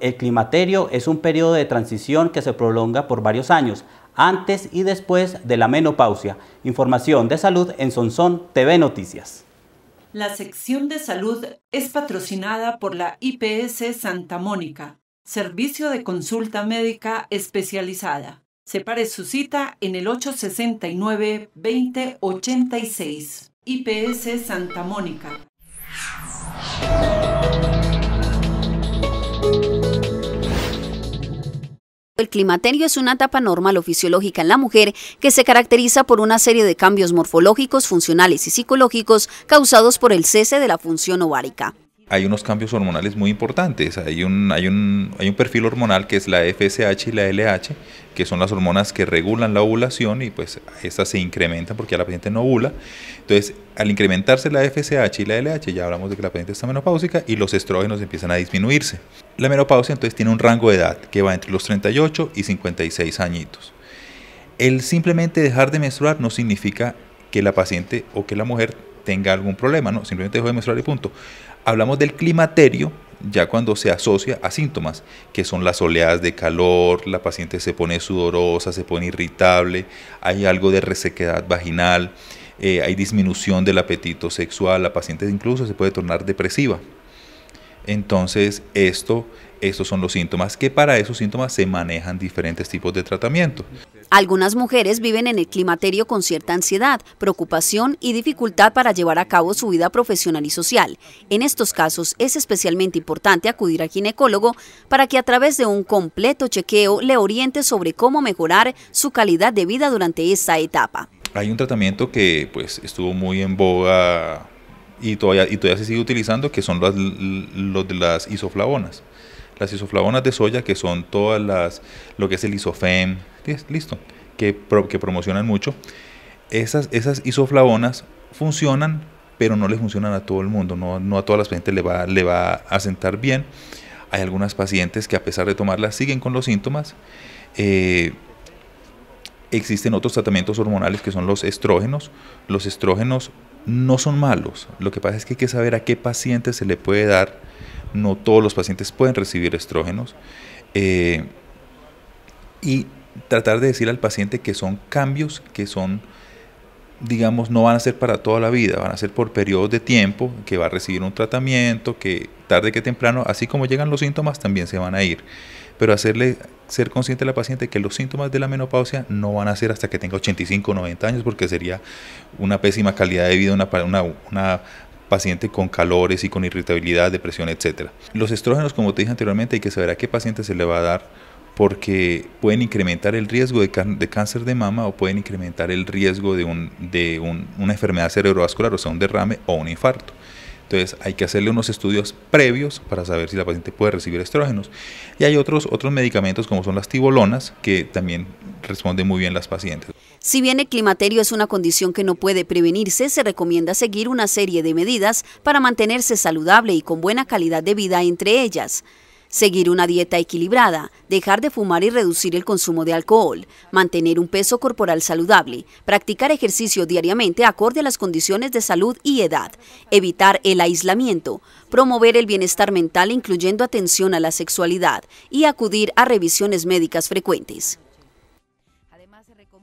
El climaterio es un periodo de transición que se prolonga por varios años, antes y después de la menopausia. Información de salud en Sonsón TV Noticias. La sección de salud es patrocinada por la IPS Santa Mónica, servicio de consulta médica especializada. Separe su cita en el 869-2086. IPS Santa Mónica. El climaterio es una etapa normal o fisiológica en la mujer que se caracteriza por una serie de cambios morfológicos, funcionales y psicológicos causados por el cese de la función ovárica hay unos cambios hormonales muy importantes. Hay un, perfil hormonal que es la FSH y la LH, que son las hormonas que regulan la ovulación y pues estas se incrementan porque ya la paciente no ovula. Entonces, al incrementarse la FSH y la LH, ya hablamos de que la paciente está menopáusica y los estrógenos empiezan a disminuirse. La menopausia entonces tiene un rango de edad que va entre los 38 y 56 añitos. El simplemente dejar de menstruar no significa que la paciente o que la mujer tenga algún problema, ¿no? Simplemente dejo de menstruar y punto. Hablamos del climaterio, ya cuando se asocia a síntomas, que son las oleadas de calor, la paciente se pone sudorosa, se pone irritable, hay algo de resequedad vaginal, eh, hay disminución del apetito sexual, la paciente incluso se puede tornar depresiva. Entonces, esto, estos son los síntomas, que para esos síntomas se manejan diferentes tipos de tratamiento. Algunas mujeres viven en el climaterio con cierta ansiedad, preocupación y dificultad para llevar a cabo su vida profesional y social. En estos casos es especialmente importante acudir al ginecólogo para que a través de un completo chequeo le oriente sobre cómo mejorar su calidad de vida durante esta etapa. Hay un tratamiento que pues estuvo muy en boga y todavía, y todavía se sigue utilizando que son los de las isoflavonas. Las isoflavonas de soya, que son todas las, lo que es el isofem, listo, que, que promocionan mucho. Esas, esas isoflavonas funcionan, pero no les funcionan a todo el mundo, no, a todas las pacientes le va, le va a sentar bien. Hay algunas pacientes que a pesar de tomarlas siguen con los síntomas. Eh, existen otros tratamientos hormonales que son los estrógenos. Los estrógenos no son malos. Lo que pasa es que hay que saber a qué paciente se le puede dar no todos los pacientes pueden recibir estrógenos. Eh, y tratar de decir al paciente que son cambios que son, digamos, no van a ser para toda la vida, van a ser por periodos de tiempo, que va a recibir un tratamiento, que tarde que temprano, así como llegan los síntomas, también se van a ir. Pero hacerle ser consciente a la paciente que los síntomas de la menopausia no van a ser hasta que tenga 85 o 90 años, porque sería una pésima calidad de vida, una, una paciente con calores y con irritabilidad, depresión, etc. Los estrógenos, como te dije anteriormente, hay que saber a qué paciente se le va a dar porque pueden incrementar el riesgo de, cáncer de mama o pueden incrementar el riesgo de, una enfermedad cerebrovascular, o sea, un derrame o un infarto. Entonces hay que hacerle unos estudios previos para saber si la paciente puede recibir estrógenos. Y hay otros, otros medicamentos como son las tibolonas que también responden muy bien las pacientes. Si bien el climaterio es una condición que no puede prevenirse, se recomienda seguir una serie de medidas para mantenerse saludable y con buena calidad de vida entre ellas. Seguir una dieta equilibrada, dejar de fumar y reducir el consumo de alcohol, mantener un peso corporal saludable, practicar ejercicio diariamente acorde a las condiciones de salud y edad, evitar el aislamiento, promover el bienestar mental incluyendo atención a la sexualidad y acudir a revisiones médicas frecuentes.